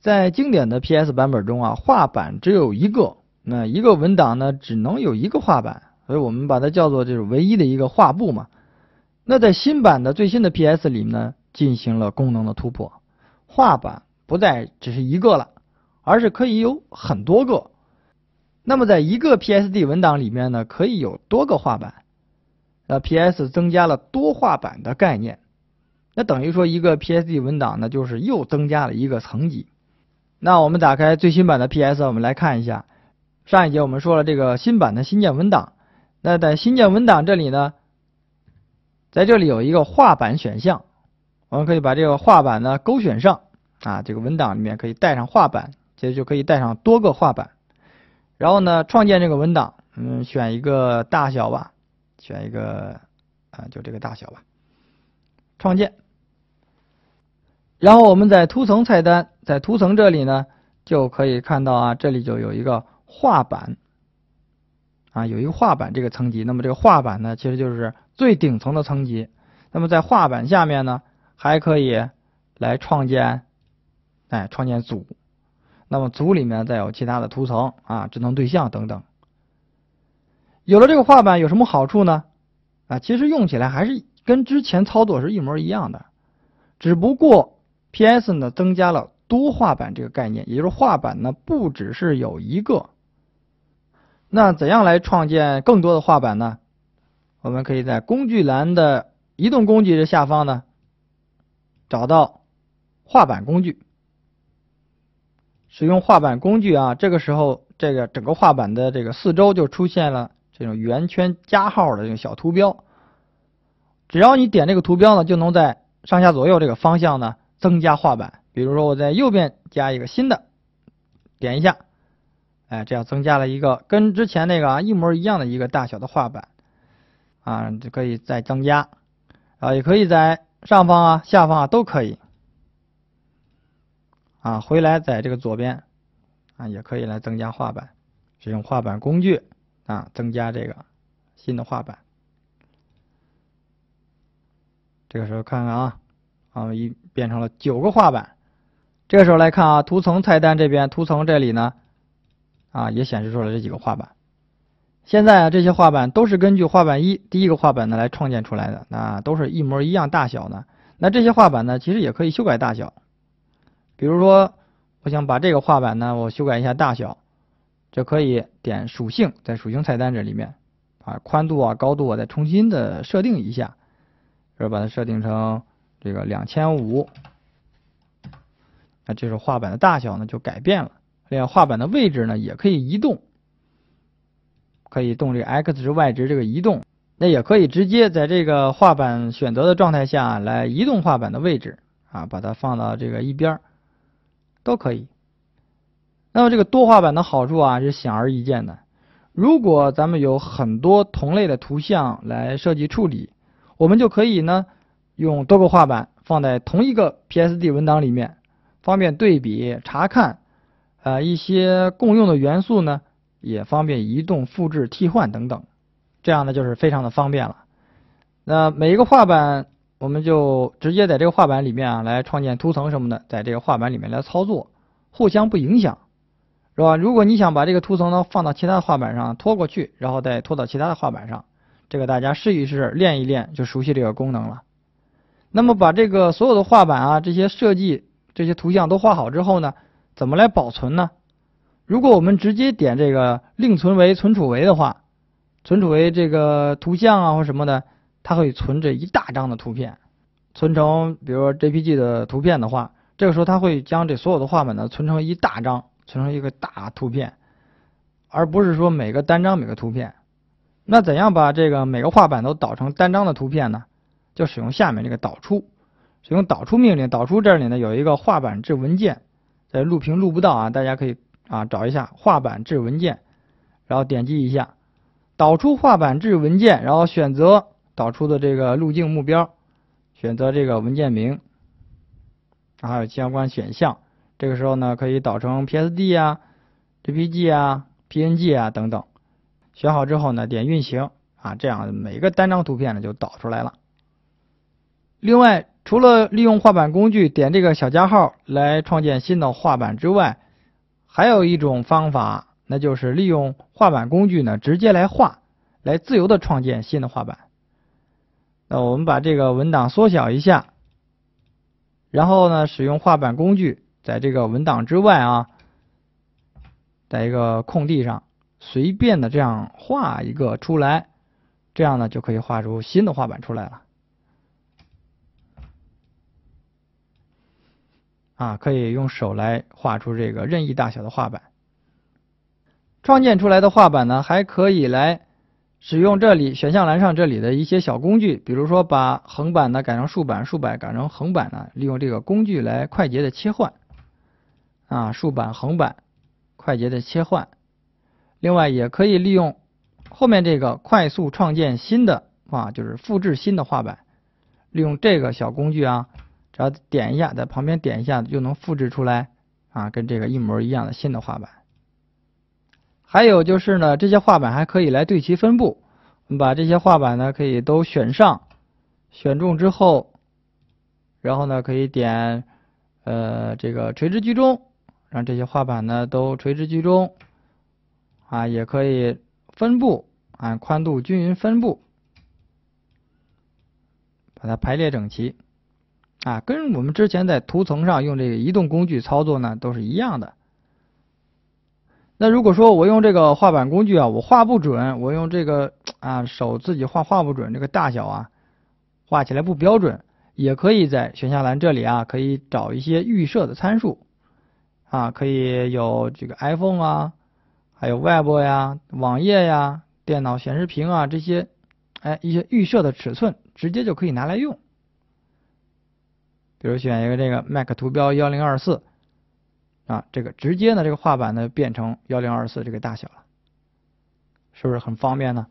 在经典的 PS 版本中啊，画板只有一个，那一个文档呢只能有一个画板，所以我们把它叫做就是唯一的一个画布嘛。那在新版的最新的 PS 里呢，进行了功能的突破，画板不再只是一个了，而是可以有很多个。那么在一个 PSD 文档里面呢，可以有多个画板，呃，PS 增加了多画板的概念，那等于说一个 PSD 文档呢，就是又增加了一个层级。那我们打开最新版的 PS，我们来看一下。上一节我们说了这个新版的新建文档。那在新建文档这里呢，在这里有一个画板选项，我们可以把这个画板呢勾选上啊，这个文档里面可以带上画板，这就可以带上多个画板。然后呢，创建这个文档，嗯，选一个大小吧，选一个啊，就这个大小吧，创建。然后我们在图层菜单，在图层这里呢，就可以看到啊，这里就有一个画板，啊，有一个画板这个层级。那么这个画板呢，其实就是最顶层的层级。那么在画板下面呢，还可以来创建，哎，创建组。那么组里面再有其他的图层啊，智能对象等等。有了这个画板有什么好处呢？啊，其实用起来还是跟之前操作是一模一样的，只不过。P.S. 呢，增加了多画板这个概念，也就是画板呢不只是有一个。那怎样来创建更多的画板呢？我们可以在工具栏的移动工具的下方呢，找到画板工具。使用画板工具啊，这个时候这个整个画板的这个四周就出现了这种圆圈加号的这种小图标。只要你点这个图标呢，就能在上下左右这个方向呢。增加画板，比如说我在右边加一个新的，点一下，哎，这样增加了一个跟之前那个啊一模一样的一个大小的画板，啊，就可以再增加，啊，也可以在上方啊、下方啊都可以，啊，回来在这个左边，啊，也可以来增加画板，使用画板工具啊，增加这个新的画板，这个时候看看啊。啊，一变成了九个画板，这个时候来看啊，图层菜单这边，图层这里呢，啊，也显示出了这几个画板。现在啊，这些画板都是根据画板一第一个画板呢来创建出来的，啊，都是一模一样大小的。那这些画板呢，其实也可以修改大小。比如说，我想把这个画板呢，我修改一下大小，就可以点属性，在属性菜单这里面，啊，宽度啊，高度啊，再重新的设定一下，是把它设定成。这个两千五，那这是画板的大小呢，就改变了。另外，画板的位置呢也可以移动，可以动这 x 值、y 值这个移动。那也可以直接在这个画板选择的状态下来移动画板的位置啊，把它放到这个一边儿，都可以。那么这个多画板的好处啊是显而易见的。如果咱们有很多同类的图像来设计处理，我们就可以呢。用多个画板放在同一个 PSD 文档里面，方便对比查看，呃，一些共用的元素呢，也方便移动、复制、替换等等，这样呢就是非常的方便了。那每一个画板，我们就直接在这个画板里面啊来创建图层什么的，在这个画板里面来操作，互相不影响，是吧？如果你想把这个图层呢放到其他的画板上拖过去，然后再拖到其他的画板上，这个大家试一试，练一练就熟悉这个功能了。那么把这个所有的画板啊，这些设计、这些图像都画好之后呢，怎么来保存呢？如果我们直接点这个另存为、存储为的话，存储为这个图像啊或什么的，它会存这一大张的图片。存成比如 JPG 的图片的话，这个时候它会将这所有的画板呢存成一大张，存成一个大图片，而不是说每个单张每个图片。那怎样把这个每个画板都导成单张的图片呢？就使用下面这个导出，使用导出命令，导出这里呢有一个画板制文件，在录屏录不到啊，大家可以啊找一下画板制文件，然后点击一下导出画板制文件，然后选择导出的这个路径目标，选择这个文件名，然后有相关选项，这个时候呢可以导成 PSD 啊、JPG 啊、PNG 啊等等，选好之后呢点运行啊，这样每个单张图片呢就导出来了。另外，除了利用画板工具点这个小加号来创建新的画板之外，还有一种方法，那就是利用画板工具呢直接来画，来自由的创建新的画板。那我们把这个文档缩小一下，然后呢，使用画板工具在这个文档之外啊，在一个空地上随便的这样画一个出来，这样呢就可以画出新的画板出来了。啊，可以用手来画出这个任意大小的画板。创建出来的画板呢，还可以来使用这里选项栏上这里的一些小工具，比如说把横板呢改成竖板，竖板改成横板呢，利用这个工具来快捷的切换啊，竖板、横板，快捷的切换。另外，也可以利用后面这个快速创建新的啊，就是复制新的画板，利用这个小工具啊。然后点一下，在旁边点一下就能复制出来，啊，跟这个一模一样的新的画板。还有就是呢，这些画板还可以来对齐分布。我们把这些画板呢，可以都选上，选中之后，然后呢，可以点呃这个垂直居中，让这些画板呢都垂直居中。啊，也可以分布啊，宽度均匀分布，把它排列整齐。啊，跟我们之前在图层上用这个移动工具操作呢，都是一样的。那如果说我用这个画板工具啊，我画不准，我用这个啊手自己画画不准，这个大小啊，画起来不标准，也可以在选项栏这里啊，可以找一些预设的参数啊，可以有这个 iPhone 啊，还有 Web 呀、网页呀、电脑显示屏啊这些，哎一些预设的尺寸，直接就可以拿来用。比如选一个这个 Mac 图标幺零二四啊，这个直接呢，这个画板呢变成幺零二四这个大小了，是不是很方便呢？